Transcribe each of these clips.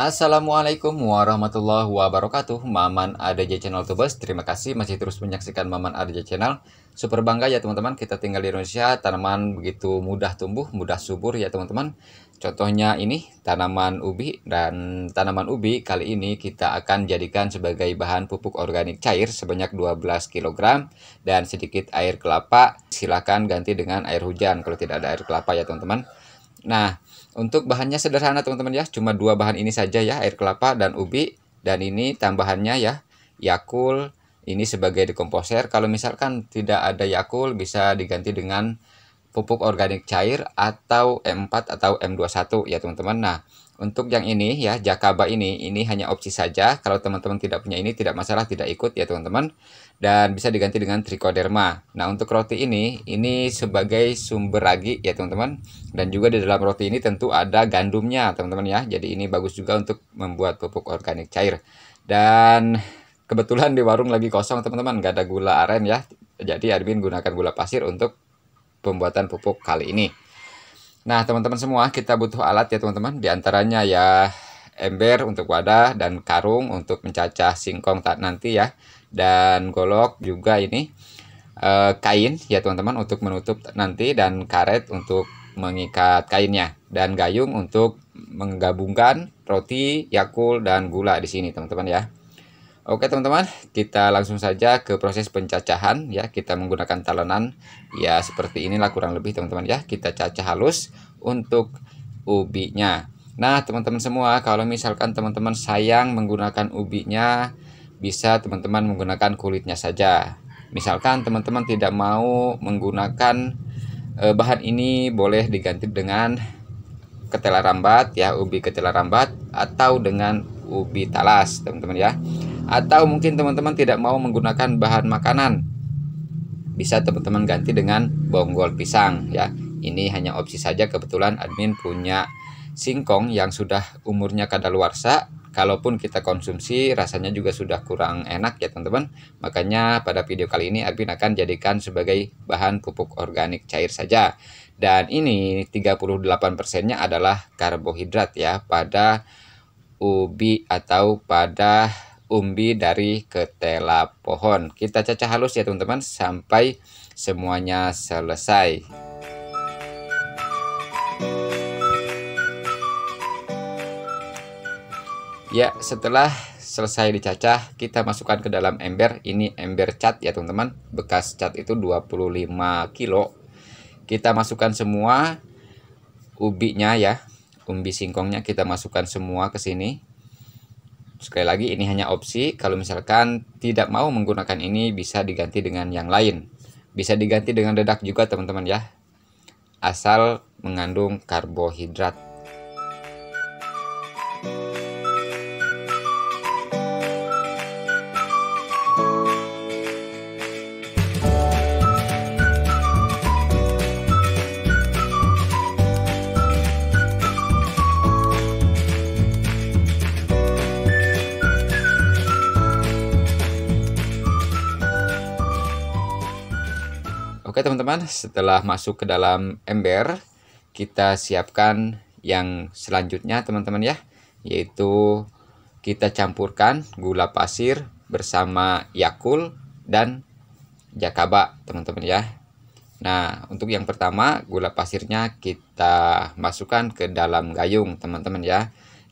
Assalamualaikum warahmatullahi wabarakatuh Maman Adeja Channel Tubes Terima kasih masih terus menyaksikan Maman Adeja Channel Super bangga ya teman-teman Kita tinggal di Indonesia Tanaman begitu mudah tumbuh Mudah subur ya teman-teman Contohnya ini tanaman ubi Dan tanaman ubi kali ini kita akan jadikan sebagai bahan pupuk organik cair Sebanyak 12 kg Dan sedikit air kelapa Silahkan ganti dengan air hujan Kalau tidak ada air kelapa ya teman-teman Nah untuk bahannya sederhana teman-teman ya, cuma dua bahan ini saja ya, air kelapa dan ubi. Dan ini tambahannya ya, Yakul ini sebagai dekomposer. Kalau misalkan tidak ada Yakul bisa diganti dengan pupuk organik cair atau M4 atau M21 ya teman-teman. Nah, untuk yang ini ya, Jakaba ini, ini hanya opsi saja. Kalau teman-teman tidak punya ini, tidak masalah, tidak ikut ya teman-teman. Dan bisa diganti dengan trichoderma. Nah, untuk roti ini, ini sebagai sumber ragi ya teman-teman. Dan juga di dalam roti ini tentu ada gandumnya teman-teman ya. Jadi ini bagus juga untuk membuat pupuk organik cair. Dan kebetulan di warung lagi kosong teman-teman, gak ada gula aren ya. Jadi Arvin gunakan gula pasir untuk pembuatan pupuk kali ini. Nah, teman-teman semua, kita butuh alat ya, teman-teman. Di antaranya ya ember untuk wadah dan karung untuk mencacah singkong tak nanti ya. Dan golok juga ini e, kain ya, teman-teman, untuk menutup nanti dan karet untuk mengikat kainnya dan gayung untuk menggabungkan roti, yakul dan gula di sini, teman-teman ya. Oke teman-teman, kita langsung saja ke proses pencacahan ya. Kita menggunakan talenan ya seperti inilah kurang lebih teman-teman ya. Kita cacah halus untuk ubinya. Nah teman-teman semua, kalau misalkan teman-teman sayang menggunakan ubinya, bisa teman-teman menggunakan kulitnya saja. Misalkan teman-teman tidak mau menggunakan eh, bahan ini, boleh diganti dengan ketela rambat ya, ubi ketela rambat atau dengan ubi talas teman-teman ya atau mungkin teman-teman tidak mau menggunakan bahan makanan bisa teman-teman ganti dengan bonggol pisang ya ini hanya opsi saja kebetulan admin punya singkong yang sudah umurnya kadaluarsa kalaupun kita konsumsi rasanya juga sudah kurang enak ya teman-teman makanya pada video kali ini admin akan jadikan sebagai bahan pupuk organik cair saja dan ini 38% nya adalah karbohidrat ya pada ubi atau pada umbi dari ketela pohon. Kita cacah halus ya teman-teman sampai semuanya selesai. Ya, setelah selesai dicacah, kita masukkan ke dalam ember. Ini ember cat ya teman-teman. Bekas cat itu 25 kilo. Kita masukkan semua ubinya ya. Umbi singkongnya kita masukkan semua ke sini. Sekali lagi ini hanya opsi, kalau misalkan tidak mau menggunakan ini bisa diganti dengan yang lain. Bisa diganti dengan dedak juga teman-teman ya, asal mengandung karbohidrat. teman-teman setelah masuk ke dalam ember kita siapkan yang selanjutnya teman-teman ya yaitu kita campurkan gula pasir bersama yakul dan jakaba teman-teman ya Nah untuk yang pertama gula pasirnya kita masukkan ke dalam gayung teman-teman ya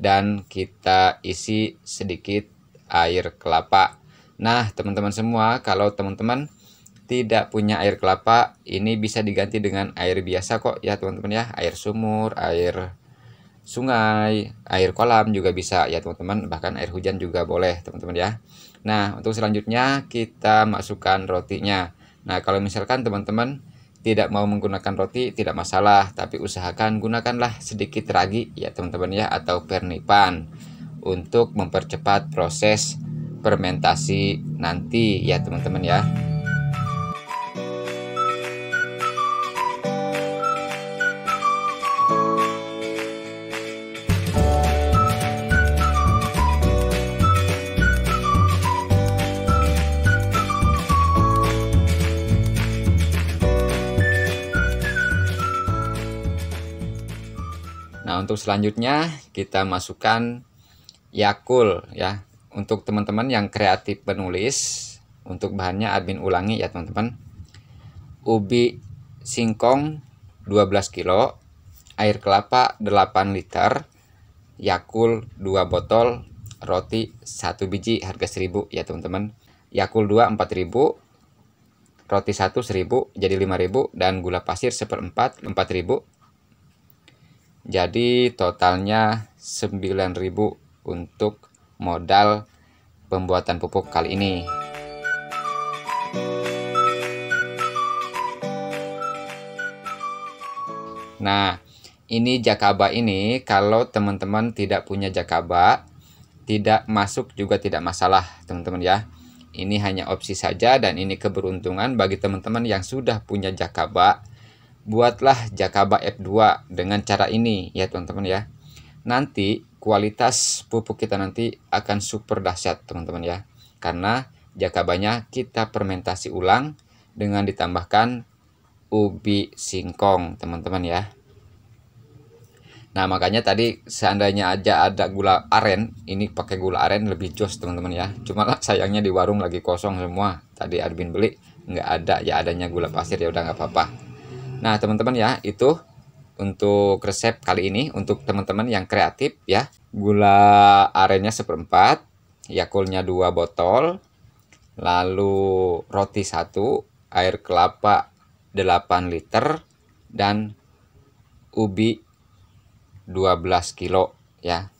dan kita isi sedikit air kelapa Nah teman-teman semua kalau teman-teman tidak punya air kelapa ini bisa diganti dengan air biasa kok ya teman-teman ya air sumur air sungai air kolam juga bisa ya teman-teman bahkan air hujan juga boleh teman-teman ya nah untuk selanjutnya kita masukkan rotinya nah kalau misalkan teman-teman tidak mau menggunakan roti tidak masalah tapi usahakan gunakanlah sedikit ragi ya teman-teman ya atau pernipan untuk mempercepat proses fermentasi nanti ya teman-teman ya Nah, untuk selanjutnya kita masukkan Yakul ya. Untuk teman-teman yang kreatif penulis, untuk bahannya admin ulangi ya, teman-teman. Ubi singkong 12 kilo, air kelapa 8 liter, Yakul 2 botol, roti 1 biji harga 1000 ya, teman-teman. Yakul 2 4000, roti 1 1000 jadi 5000 dan gula pasir seperempat 4000 jadi totalnya 9000 untuk modal pembuatan pupuk kali ini. Nah, ini jakaba ini kalau teman-teman tidak punya jakaba, tidak masuk juga tidak masalah, teman-teman ya. Ini hanya opsi saja dan ini keberuntungan bagi teman-teman yang sudah punya jakaba buatlah Jakaba F2 dengan cara ini ya teman-teman ya. Nanti kualitas pupuk kita nanti akan super dahsyat teman-teman ya. Karena jakabanya kita fermentasi ulang dengan ditambahkan ubi singkong teman-teman ya. Nah makanya tadi seandainya aja ada gula aren Ini pakai gula aren lebih jos teman-teman ya Cuma sayangnya di warung lagi kosong semua Tadi Arbin beli nggak ada ya adanya gula pasir ya udah nggak apa-apa Nah, teman-teman ya, itu untuk resep kali ini untuk teman-teman yang kreatif ya. Gula arennya seperempat, yakulnya dua botol, lalu roti satu, air kelapa 8 liter dan ubi 12 kilo ya.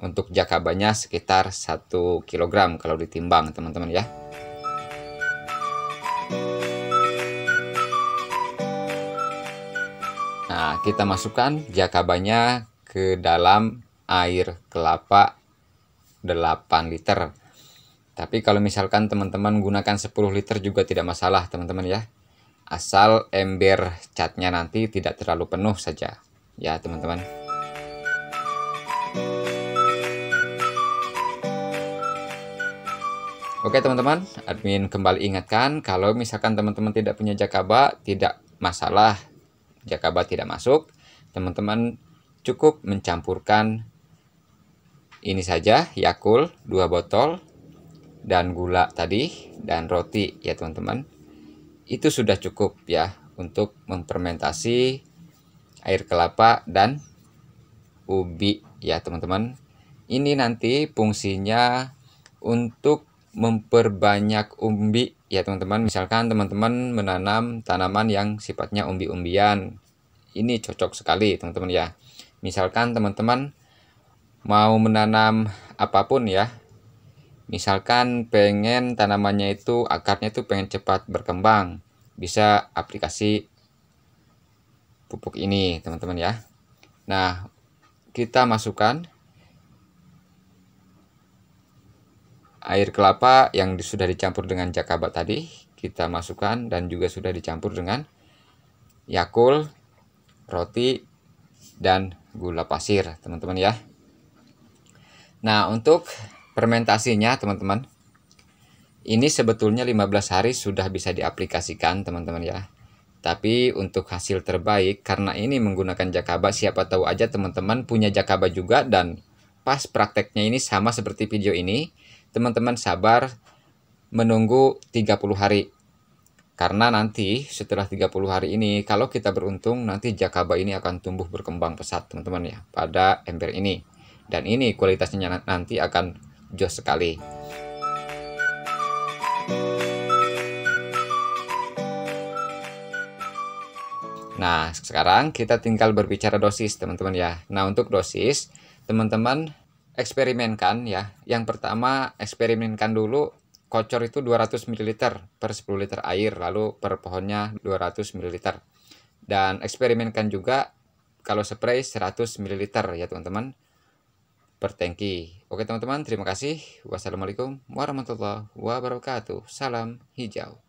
Untuk jakabanya sekitar 1 kilogram kalau ditimbang teman-teman ya. Thank you. Nah, kita masukkan jakabanya ke dalam air kelapa 8 liter. Tapi kalau misalkan teman-teman gunakan 10 liter juga tidak masalah teman-teman ya. Asal ember catnya nanti tidak terlalu penuh saja. Ya teman-teman. Oke teman-teman, admin kembali ingatkan kalau misalkan teman-teman tidak punya jakaba tidak masalah Jakarta tidak masuk, teman-teman cukup mencampurkan ini saja, Yakul 2 botol dan gula tadi dan roti ya teman-teman. Itu sudah cukup ya untuk mempermentasi air kelapa dan ubi ya teman-teman. Ini nanti fungsinya untuk memperbanyak umbi ya teman-teman misalkan teman-teman menanam tanaman yang sifatnya umbi-umbian ini cocok sekali teman-teman ya misalkan teman-teman mau menanam apapun ya misalkan pengen tanamannya itu akarnya itu pengen cepat berkembang bisa aplikasi pupuk ini teman-teman ya nah kita masukkan air kelapa yang sudah dicampur dengan jakabat tadi kita masukkan dan juga sudah dicampur dengan yakul, roti, dan gula pasir teman-teman ya. Nah untuk fermentasinya teman-teman ini sebetulnya 15 hari sudah bisa diaplikasikan teman-teman ya. Tapi untuk hasil terbaik karena ini menggunakan jakaba siapa tahu aja teman-teman punya jakaba juga dan pas prakteknya ini sama seperti video ini teman-teman sabar menunggu 30 hari. Karena nanti setelah 30 hari ini kalau kita beruntung nanti jakaba ini akan tumbuh berkembang pesat teman-teman ya pada ember ini. Dan ini kualitasnya nanti akan jos sekali. Nah, sekarang kita tinggal berbicara dosis, teman-teman ya. Nah, untuk dosis, teman-teman eksperimenkan ya. Yang pertama eksperimenkan dulu kocor itu 200 ml per 10 liter air lalu per pohonnya 200 ml. Dan eksperimenkan juga kalau spray 100 ml ya teman-teman per tangki. Oke teman-teman, terima kasih. Wassalamualaikum warahmatullahi wabarakatuh. Salam hijau.